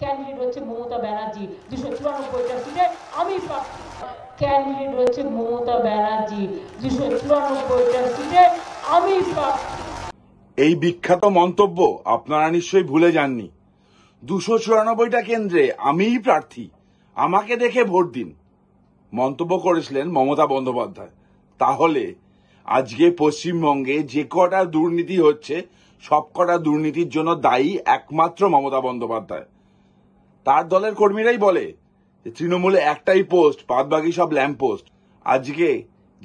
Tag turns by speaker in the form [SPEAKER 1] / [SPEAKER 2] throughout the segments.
[SPEAKER 1] candidate হচ্ছে মমতা ব্যানার্জি দুশো চুরানব্বইটা সিটে আমি ক্যান্ডিডেট হচ্ছে মমতা ব্যানার্জি দুশো চুরানব্বইটা সিটে আমি এই বিখ্যাত মন্তব্য আপনারা নিশ্চয়ই ভুলে যাননি দুশো চুরানব্বইটা কেন্দ্রে আমিই প্রার্থী আমাকে দেখে ভোট দিন মন্তব্য করেছিলেন মমতা বন্দ্যোপাধ্যায় তাহলে আজকে পশ্চিমবঙ্গে যে কটা দুর্নীতি হচ্ছে সব কটা দুর্নীতির জন্য দায়ী একমাত্র মমতা বন্দ্যোপাধ্যায় তার দলের কর্মীরাই বলে যে তৃণমূলে একটাই পোস্ট বাদ বাকি সব ল্যাম্প পোস্ট আজকে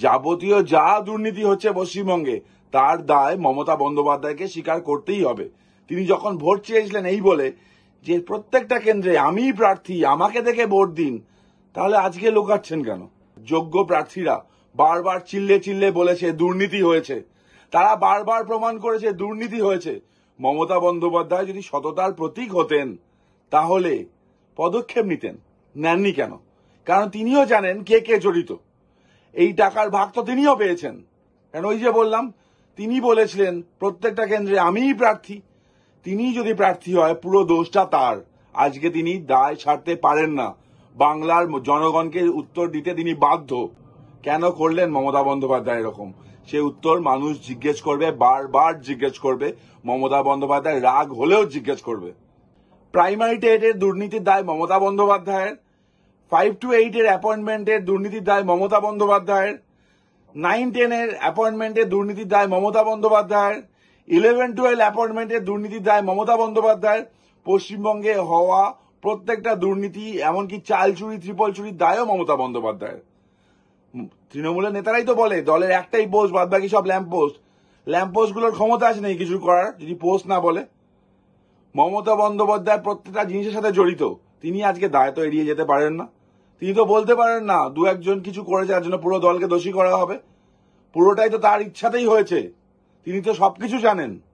[SPEAKER 1] যাবতীয় যা দুর্নীতি হচ্ছে পশ্চিমবঙ্গে তার দায় মমতা বন্দ্যোপাধ্যায়কে স্বীকার করতেই হবে তিনি যখন ভোট চেয়েছিলেন এই বলে যে প্রত্যেকটা কেন্দ্রে আমি প্রার্থী আমাকে দেখে ভোট দিন তাহলে আজকে লোকাচ্ছেন কেন যোগ্য প্রার্থীরা বারবার চিল্লে চিল্লে বলেছে দুর্নীতি হয়েছে তারা বারবার প্রমাণ করেছে দুর্নীতি হয়েছে মমতা বন্দ্যোপাধ্যায় যদি সততার প্রতীক হতেন তাহলে পদক্ষেপ নিতেন নেননি কেন কারণ তিনিও জানেন কে কে জড়িত এই টাকার ভাগ তো তিনিও পেয়েছেন কেন ওই যে বললাম তিনি বলেছিলেন প্রত্যেকটা কেন্দ্রে আমিই প্রার্থী তিনি যদি প্রার্থী হয় পুরো দোষটা তার আজকে তিনি দায় ছাড়তে পারেন না বাংলার জনগণকে উত্তর দিতে তিনি বাধ্য কেন করলেন মমতা বন্দ্যোপাধ্যায় এরকম সে উত্তর মানুষ জিজ্ঞেস করবে বারবার জিজ্ঞেস করবে মমতা বন্দ্যোপাধ্যায় রাগ হলেও জিজ্ঞেস করবে প্রাইমারি টেটের দুর্নীতির দায় মমতা বন্দ্যোপাধ্যায়ের ফাইভ টু এইটের অ্যাপয়েন্টমেন্টের দুর্নীতির দায় মমতা বন্দ্যোপাধ্যায়ের নাইন টেনের অ্যাপয়েন্টমেন্টের দুর্নীতির দায় মমতা বন্দ্যোপাধ্যায়ের ইলেভেন টুয়েলভ অ্যাপয়েন্টমেন্টের দুর্নীতির দায় মমতা বন্দ্যোপাধ্যায়ের পশ্চিমবঙ্গে হওয়া প্রত্যেকটা দুর্নীতি এমনকি চাল চুরি ত্রিপল চুরির দায়ও মমতা বন্দ্যোপাধ্যায়ের তৃণমূলের নেতারাই তো বলে দলের একটাই পোস্ট বাদ বাকি সব ল্যাম্প পোস্ট ল্যাম্প পোস্টগুলোর ক্ষমতা আছে নেই কিছু করার যদি পোস্ট না বলে মমতা বন্দ্যোপাধ্যায় প্রত্যেকটা জিনিসের সাথে জড়িত তিনি আজকে দায় তো এড়িয়ে যেতে পারেন না তিনি তো বলতে পারেন না দু একজন কিছু করেছে যার জন্য পুরো দলকে দোষী করা হবে পুরোটাই তো তার ইচ্ছাতেই হয়েছে তিনি তো সবকিছু জানেন